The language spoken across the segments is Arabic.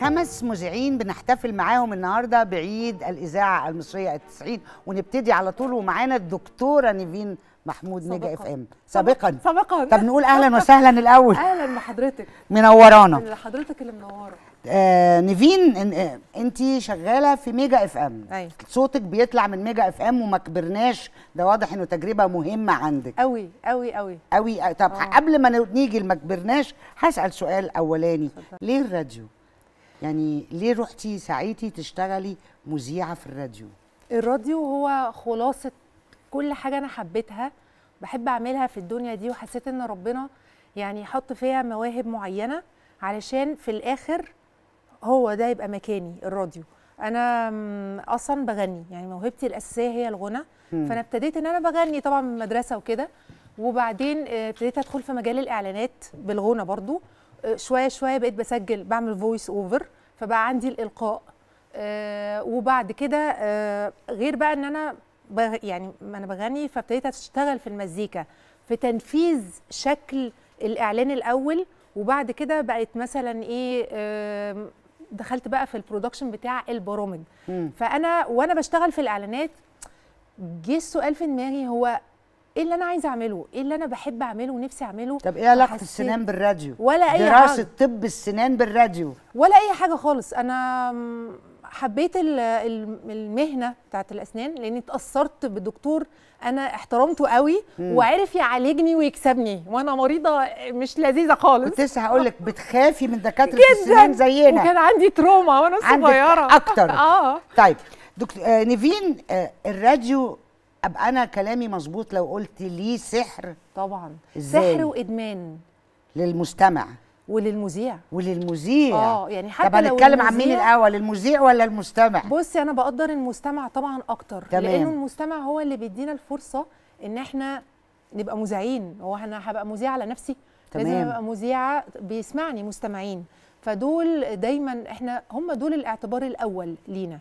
خمس مذيعين بنحتفل معاهم النهارده بعيد الاذاعه المصريه التسعين ونبتدي على طول ومعانا الدكتوره نيفين محمود نجا اف ام سابقا سابقا طب نقول اهلا وسهلا الاول اهلا بحضرتك منورانا حضرتك اللي منوره آه نيفين آه، انت شغاله في ميجا اف ام أي. أيوة. صوتك بيطلع من ميجا اف ام وما كبرناش ده واضح انه تجربه مهمه عندك قوي قوي قوي قوي آه، طب أوه. قبل ما نيجي لما كبرناش هسال سؤال اولاني ليه الراديو يعني ليه رحتي سعيتي تشتغلي مذيعه في الراديو الراديو هو خلاصه كل حاجه انا حبيتها بحب اعملها في الدنيا دي وحسيت ان ربنا يعني حط فيها مواهب معينه علشان في الاخر هو ده يبقى مكاني الراديو انا اصلا بغني يعني موهبتي الاساسيه هي الغنى فانا ابتديت ان انا بغني طبعا من المدرسه وكده وبعدين آه، ابتديت ادخل في مجال الاعلانات بالغنى برضو شويه شويه بقيت بسجل بعمل فويس اوفر فبقى عندي الالقاء آه، وبعد كده آه، غير بقى ان انا يعني ما انا بغني فابتديت اشتغل في المزيكا في تنفيذ شكل الاعلان الاول وبعد كده بقت مثلا ايه دخلت بقى في البرودكشن بتاع البرامج فانا وانا بشتغل في الاعلانات جه السؤال في دماغي هو ايه اللي انا عايزه اعمله ايه اللي انا بحب اعمله ونفسي اعمله طب ايه علاقه السنان بالراديو ولا اي دراسه حاجة. طب السنان بالراديو ولا اي حاجه خالص انا حبيت المهنه بتاعت الاسنان لاني اتاثرت بدكتور انا احترمته قوي مم. وعرف يعالجني ويكسبني وانا مريضه مش لذيذه خالص كنت لسه هقول لك بتخافي من دكاتره السنان زينا وكان عندي تروما وانا صغيره اكتر اه طيب دكتور آه نيفين آه الراديو ابقى انا كلامي مظبوط لو قلت ليه سحر طبعا إزاي؟ سحر وادمان للمستمع وللمذيع وللمذيع اه يعني حتى طب هنتكلم عن مين الاول المذيع ولا المستمع بصي انا بقدر المستمع طبعا اكتر تمام. لانه المستمع هو اللي بيدينا الفرصه ان احنا نبقى مذيعين هو انا هبقى مذيعه على نفسي تمام. لازم ابقى مذيعه بيسمعني مستمعين فدول دايما احنا هم دول الاعتبار الاول لينا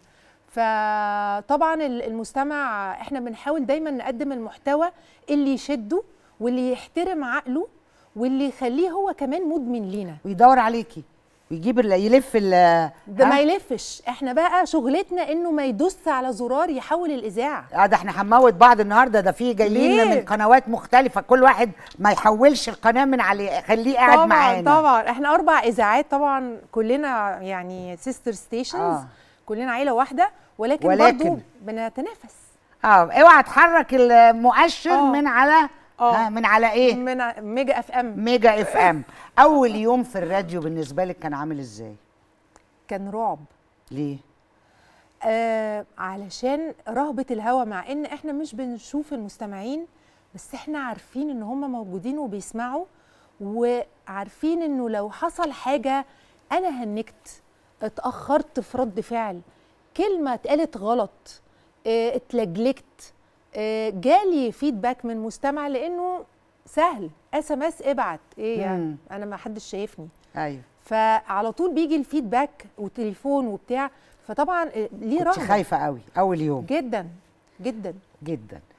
فطبعا المستمع احنا بنحاول دايما نقدم المحتوى اللي يشده واللي يحترم عقله واللي يخليه هو كمان مدمن لينا ويدور عليكي ويجيب يلف ال ده ما يلفش احنا بقى شغلتنا انه ما يدوس على زرار يحول الاذاعه اه ده احنا هنموت بعض النهارده ده في جايين من قنوات مختلفه كل واحد ما يحولش القناه من عليه خليه قاعد معانا طبعا طبعا احنا اربع اذاعات طبعا كلنا يعني سيستر ستيشنز آه. كلنا عيله واحده ولكن, ولكن برضو بنتنافس اه اوعى تحرك المؤشر أوه. من على اه من على ايه من ميجا اف ام ميجا اف ام اول يوم في الراديو بالنسبه لك كان عامل ازاي كان رعب ليه آه علشان رهبه الهوا مع ان احنا مش بنشوف المستمعين بس احنا عارفين ان هم موجودين وبيسمعوا وعارفين انه لو حصل حاجه انا هنكت اتاخرت في رد فعل كلمه اتقالت غلط آه، اتلجلجت آه، جالي فيدباك من مستمع لانه سهل اس ام اس ابعت ايه يعني مم. انا ما حدش شايفني ايوه فعلى طول بيجي الفيدباك وتليفون وبتاع فطبعا آه، ليه رهبه كنت خايفه قوي اول يوم جدا جدا جدا